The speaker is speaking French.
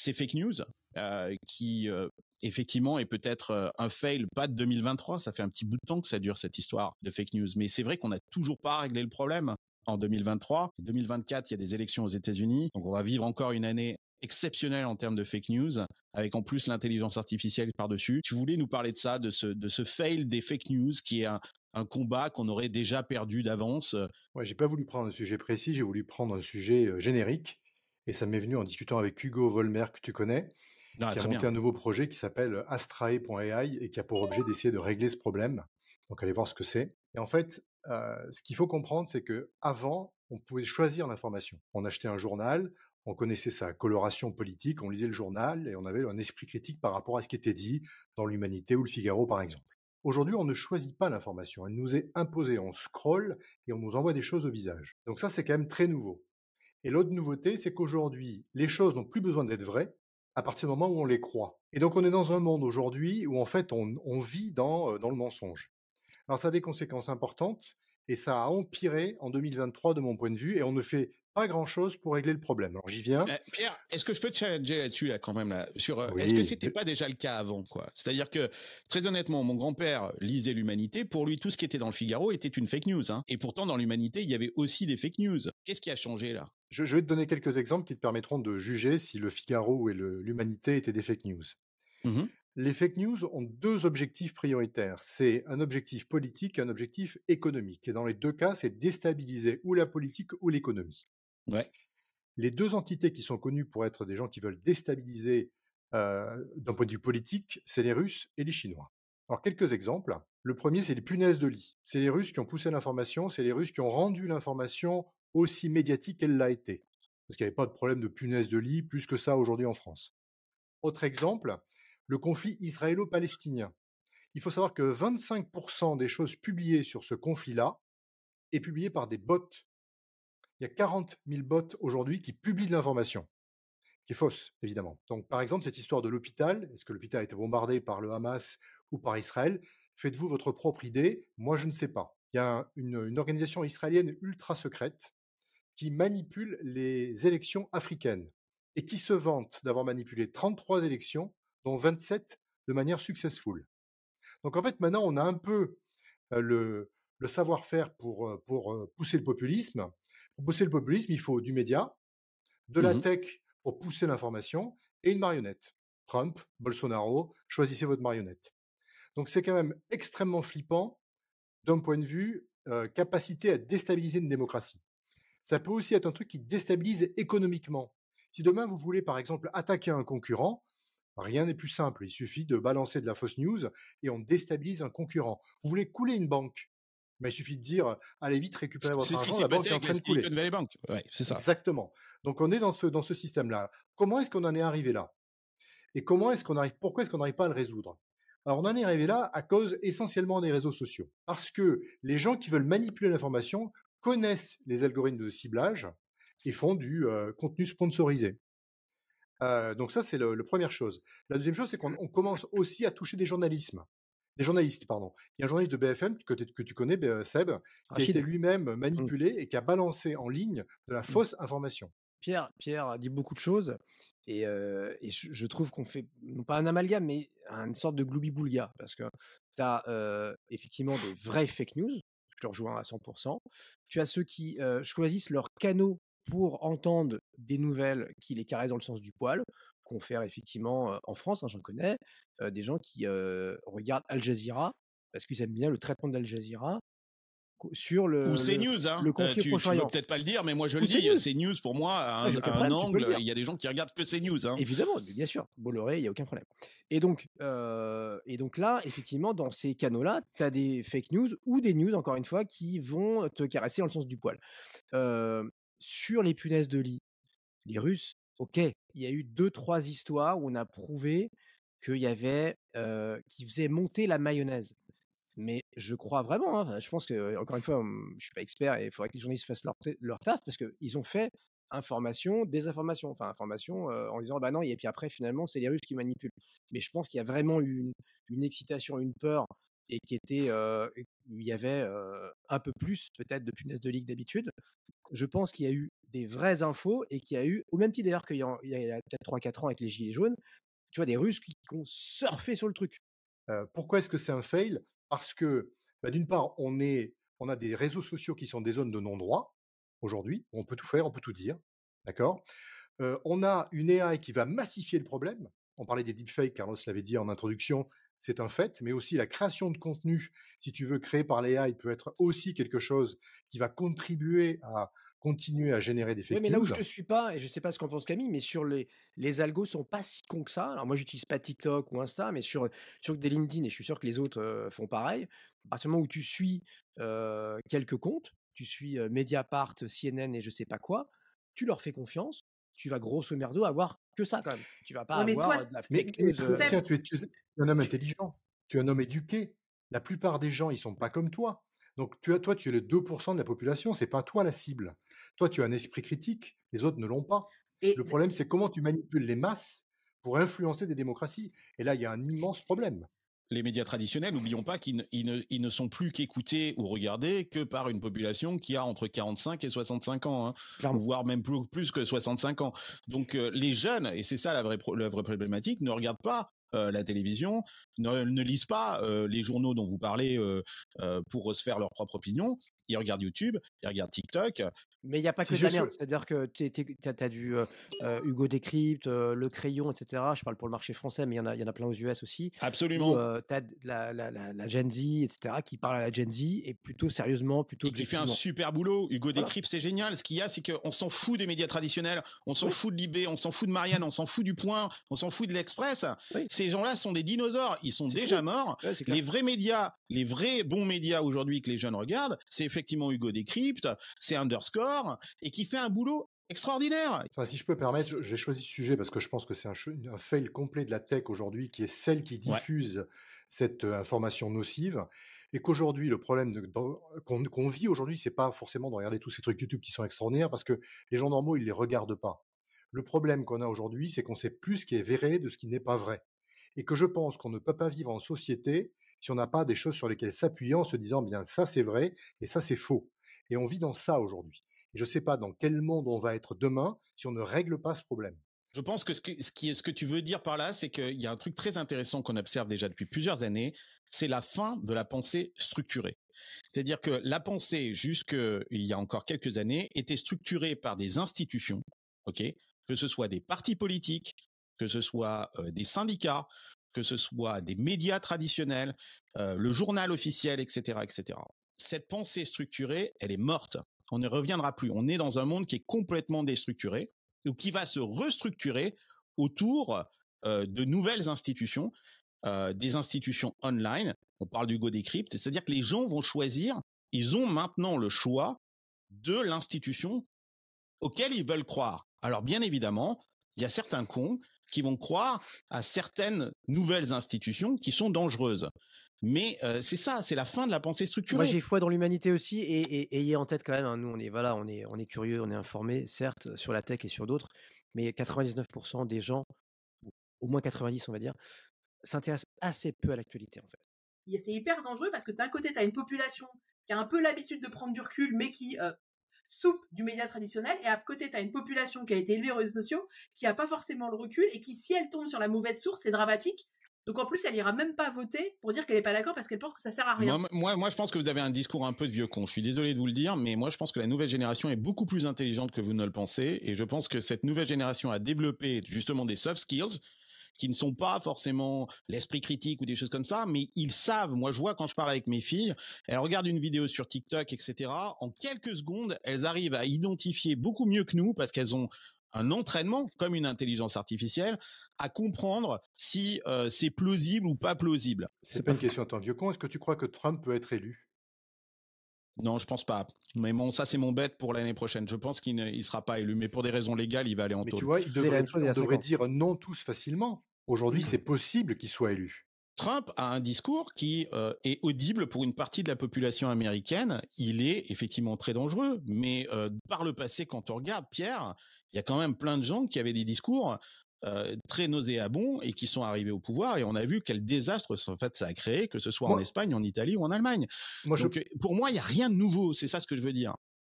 C'est fake news euh, qui euh, effectivement est peut-être euh, un fail pas de 2023 ça fait un petit bout de temps que ça dure cette histoire de fake news mais c'est vrai qu'on n'a toujours pas réglé le problème en 2023 2024 il y a des élections aux États-Unis donc on va vivre encore une année exceptionnelle en termes de fake news avec en plus l'intelligence artificielle par-dessus tu voulais nous parler de ça de ce fail des fake news qui est un, combat qu'on aurait déjà perdu d'avance. Ouais, j'ai pas voulu prendre un sujet précis, j'ai voulu prendre un sujet générique et ça m'est venu en discutant avec Hugo Volmer, que tu connais, ah, qui a monté un nouveau projet qui s'appelle Astrae.ai et qui a pour objet d'essayer de régler ce problème. Donc allez voir ce que c'est. Et en fait, euh, ce qu'il faut comprendre, c'est que avant, on pouvait choisir l'information. On achetait un journal, on connaissait sa coloration politique, on lisait le journal et on avait un esprit critique par rapport à ce qui était dit dans l'Humanité ou le Figaro, par exemple. Aujourd'hui, on ne choisit pas l'information, elle nous est imposée, on scrolle et on nous envoie des choses au visage. Donc ça, c'est quand même très nouveau. Et l'autre nouveauté, c'est qu'aujourd'hui, les choses n'ont plus besoin d'être vraies à partir du moment où on les croit. Et donc on est dans un monde aujourd'hui où en fait on, vit dans, euh, dans le mensonge. Alors ça a des conséquences importantes et ça a empiré en 2023 de mon point de vue et on ne fait pas grand chose pour régler le problème. Alors j'y viens. Pierre, est-ce que je peux te challenger là-dessus quand même là sur euh, est-ce que n'était pas déjà le cas avant quoi C'est-à-dire que très honnêtement, mon grand-père lisait l'Humanité, pour lui tout ce qui était dans le Figaro était une fake news hein. Et pourtant dans l'Humanité, il y avait aussi des fake news. Qu'est-ce qui a changé là je, vais te donner quelques exemples qui te permettront de juger si le Figaro et l'Humanité étaient des fake news. Mmh les fake news ont deux objectifs prioritaires. C'est un objectif politique et un objectif économique. Et dans les deux cas, c'est déstabiliser ou la politique ou l'économie. Les deux entités qui sont connues pour être des gens qui veulent déstabiliser euh, d'un point de vue politique, c'est les Russes et les Chinois. Alors quelques exemples. Le premier, c'est les punaises de lit. C'est les Russes qui ont poussé l'information, c'est les Russes qui ont rendu l'information aussi médiatique qu'elle l'a été. Parce qu'il n'y avait pas de problème de punaise de lit plus que ça aujourd'hui en France. Autre exemple, le conflit israélo-palestinien. Il faut savoir que 25% des choses publiées sur ce conflit-là est publiées par des bots. Il y a 40 000 bots aujourd'hui qui publient de l'information, qui est fausse, évidemment. Donc, par exemple, cette histoire de l'hôpital, est-ce que l'hôpital a été bombardé par le Hamas ou par Israël Faites-vous votre propre idée. Moi, je ne sais pas. Il y a une organisation israélienne ultra secrète qui manipule les élections africaines et qui se vante d'avoir manipulé 33 élections, dont 27 de manière successful. Donc en fait, maintenant, on a un peu euh, le, savoir-faire pour, euh, pour euh, pousser le populisme. Pour pousser le populisme, il faut du média, de la mmh tech pour pousser l'information et une marionnette. Trump, Bolsonaro, choisissez votre marionnette. Donc c'est quand même extrêmement flippant d'un point de vue capacité à déstabiliser une démocratie. Ça peut aussi être un truc qui déstabilise économiquement. Si demain vous voulez par exemple attaquer un concurrent, rien n'est plus simple. Il suffit de balancer de la fausse news et on déstabilise un concurrent. Vous voulez couler une banque, mais il suffit de dire allez vite récupérer votre argent, la banque est en train de couler. c'est ça. Exactement. Donc on est dans ce dans ce système là. Comment est-ce qu'on en est arrivé là Et comment est-ce qu'on arrive Pourquoi est-ce qu'on n'arrive pas à le résoudre alors on en est arrivé là à cause essentiellement des réseaux sociaux, parce que les gens qui veulent manipuler l'information connaissent les algorithmes de ciblage et font du euh, contenu sponsorisé. Euh, donc ça, c'est la première chose. La deuxième chose, c'est qu'on mmh. commence aussi à toucher des journalismes. Des journalistes, pardon. Il y a un journaliste de BFM que, que tu connais, euh, Seb, qui a été lui-même mmh. manipulé et qui a balancé en ligne de la mmh. fausse information. Pierre, Pierre a dit beaucoup de choses et, je, trouve qu'on fait, non pas un amalgame, mais une sorte de gloubi-boulga parce que tu as effectivement des vraies fake news je te rejoins à 100%. Tu as ceux qui euh, choisissent leurs canaux pour entendre des nouvelles qui les caressent dans le sens du poil, qu'on fait effectivement euh, en France, hein, j'en connais, euh, des gens qui regardent Al Jazeera parce qu'ils aiment bien le traitement d'Al Jazeera sur le, Ou CNews, hein. le euh, tu, ne peut-être pas le dire, mais moi je le dis, news pour moi à un, angle, il y a des gens qui regardent que CNews. Hein. Évidemment, bien sûr, Bolloré, il n'y a aucun problème. Et donc, euh, et donc là, effectivement, dans ces canaux-là, tu as des fake news ou des news, encore une fois, qui vont te caresser dans le sens du poil. Euh, sur les punaises de lit, les Russes, ok, il y a eu deux, trois histoires où on a prouvé qu'il y avait, qui faisait monter la mayonnaise. Mais je crois vraiment, hein, je pense que, encore une fois, mmh, je ne suis pas expert et il faudrait que les journalistes fassent leur, leur taf parce qu'ils ont fait information, désinformation, enfin information en disant bah non, et puis après finalement c'est les Russes qui manipulent. Mais je pense qu'il y a vraiment eu une, excitation, une peur et qu'il il y avait un peu plus peut-être de punaises de ligue d'habitude. Je pense qu'il y a eu des vraies infos et qu'il y a eu, au même titre d'ailleurs qu'il y a, peut-être 3-4 ans avec les Gilets jaunes, tu vois, des Russes qui, qui ont surfé sur le truc. Euh, pourquoi est-ce que c'est un fail parce que bah, d'une part, on a des réseaux sociaux qui sont des zones de non-droit aujourd'hui. On peut tout faire, on peut tout dire, d'accord. on a une AI qui va massifier le problème. On parlait des deepfakes, Carlos l'avait dit en introduction, c'est un fait, mais aussi la création de contenu, si tu veux, créé par l'AI, peut être aussi quelque chose qui va contribuer à, continuer à générer des fake mais là où je ne suis pas, et je ne sais pas ce qu'en pense Camille, mais sur les, les algos sont pas si cons que ça. Alors moi, j'utilise pas TikTok ou Insta, mais sur, sur des LinkedIn, et je suis sûr que les autres euh, font pareil. À partir du moment où tu suis euh, quelques comptes, tu suis euh, Mediapart, CNN et je sais pas quoi, tu leur fais confiance, tu vas grosso merdo avoir que ça quand même. Tu vas pas avoir de la fake mais, news. tu, es, tu es un homme intelligent, tu es un homme éduqué. La plupart des gens, ils sont pas comme toi. Donc toi, tu es le 2% de la population, c'est pas toi la cible. Toi, tu as un esprit critique, les autres ne l'ont pas. Et le problème, c'est comment tu manipules les masses pour influencer des démocraties. Et là, il y a un immense problème. Les médias traditionnels, n'oublions pas qu'ils ne, sont plus qu'écoutés ou regardés que par une population qui a entre 45 et 65 ans, hein. voire même plus, que 65 ans. Donc euh, les jeunes, et c'est ça la vraie, la vraie problématique, ne regardent pas euh, la télévision, ne, lisent pas euh, les journaux dont vous parlez euh, pour se faire leur propre opinion, ils regardent YouTube, ils regardent TikTok. Mais il n'y a pas que Damien. C'est-à-dire que tu as du euh, euh, Hugo Décrypte, euh, Le Crayon, etc. Je parle pour le marché français, mais il y, en a, y en a plein aux US aussi. Absolument. tu as la, la, la, Gen Z, etc., qui parle à la Gen Z et plutôt sérieusement, plutôt. j'ai fait un super boulot. Hugo Décrypte, c'est génial. Ce qu'il y a, c'est qu'on s'en fout des médias traditionnels, on s'en fout de Libé, on s'en fout de Marianne, on s'en fout du Point, on s'en fout de l'Express. Ces gens-là sont des dinosaures. Ils sont déjà morts. les vrais médias, les vrais bons médias aujourd'hui que les jeunes regardent, c'est Effectivement, Hugo décrypte, c'est underscore, et qui fait un boulot extraordinaire. si je peux permettre, j'ai choisi ce sujet parce que je pense que c'est un, fail complet de la tech aujourd'hui qui est celle qui diffuse cette euh, information nocive et qu'aujourd'hui le problème qu'on vit aujourd'hui, c'est pas forcément de regarder tous ces trucs YouTube qui sont extraordinaires parce que les gens normaux ils les regardent pas. Le problème qu'on a aujourd'hui, c'est qu'on sait plus ce qui est vrai de ce qui n'est pas vrai et que je pense qu'on ne peut pas vivre en société si on n'a pas des choses sur lesquelles s'appuyer en se disant bien ça c'est vrai et ça c'est faux. Et on vit dans ça aujourd'hui. Et je ne sais pas dans quel monde on va être demain si on ne règle pas ce problème. Je pense que ce que, tu veux dire par là, c'est qu'il y a un truc très intéressant qu'on observe déjà depuis plusieurs années, c'est la fin de la pensée structurée. C'est-à-dire que la pensée, il y a encore quelques années, était structurée par des institutions, que ce soit des partis politiques, que ce soit euh, des syndicats, que ce soit des médias traditionnels, euh, le journal officiel, etc., etc. Cette pensée structurée, elle est morte. On ne reviendra plus. On est dans un monde qui est complètement déstructuré ou qui va se restructurer autour euh, de nouvelles institutions, euh, des institutions online. On parle du Go Decrypt, c'est-à-dire que les gens vont choisir. Ils ont maintenant le choix de l'institution auquel ils veulent croire. Alors bien évidemment, il y a certains cons qui vont croire à certaines nouvelles institutions qui sont dangereuses. Mais euh, c'est ça, c'est la fin de la pensée structurée. Moi, j'ai foi dans l'humanité aussi, et, ayez en tête quand même, hein, nous, on est voilà, on est, on est curieux, on est informé, certes, sur la tech et sur d'autres, mais 99% des gens, au moins 90, on va dire, s'intéressent assez peu à l'actualité, en fait. C'est hyper dangereux parce que d'un côté, tu as une population qui a un peu l'habitude de prendre du recul, mais qui euh, soupe du média traditionnel et à côté tu as une population qui a été élevée aux réseaux sociaux qui a pas forcément le recul et qui si elle tombe sur la mauvaise source c'est dramatique donc en plus, elle ira même pas voter pour dire qu'elle est pas d'accord parce qu'elle pense que ça sert à rien. Moi, moi, moi, je pense que vous avez un discours un peu de vieux con. Je suis désolé de vous le dire, mais moi, je pense que la nouvelle génération est beaucoup plus intelligente que vous ne le pensez, et je pense que cette nouvelle génération a développé justement des soft skills qui ne sont pas forcément l'esprit critique ou des choses comme ça, mais ils savent. Moi, je vois quand je parle avec mes filles, elles regardent une vidéo sur TikTok, etc. En quelques secondes, elles arrivent à identifier beaucoup mieux que nous parce qu'elles ont un entraînement comme une intelligence artificielle à comprendre si euh, c'est plausible ou pas plausible. C'est pas une question, tant vieux con. Est-ce que tu crois que Trump peut être élu non, je pense pas. Mais bon, ça c'est mon bête pour l'année prochaine. Je pense qu'il ne sera pas élu, mais pour des raisons légales, il va aller en Mais Tu vois, il devrait, dire non tous facilement. Aujourd'hui, c'est possible qu'il soit élu. Trump a un discours qui euh, est audible pour une partie de la population américaine. Il est effectivement très dangereux, mais euh, par le passé, quand on regarde Pierre, il y a quand même plein de gens qui avaient des discours euh, très nauséabonds et qui sont arrivés au pouvoir. Et on a vu quel désastre en fait ça a créé, que ce soit en Espagne, en Italie ou en Allemagne. Euh, pour moi, il y a rien de nouveau. C'est ça ce que je veux dire.